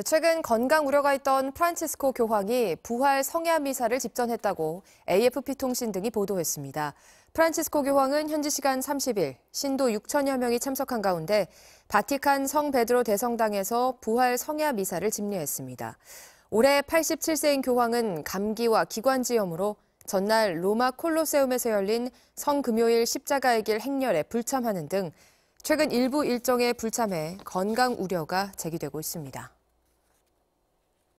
네, 최근 건강 우려가 있던 프란치스코 교황이 부활 성야 미사를 집전했다고 AFP 통신 등이 보도했습니다. 프란치스코 교황은 현지 시간 30일 신도 6천여 명이 참석한 가운데 바티칸 성 베드로 대성당에서 부활 성야 미사를 집례했습니다. 올해 87세인 교황은 감기와 기관지염으로 전날 로마 콜로세움에서 열린 성금요일 십자가의 길 행렬에 불참하는 등 최근 일부 일정에 불참해 건강 우려가 제기되고 있습니다.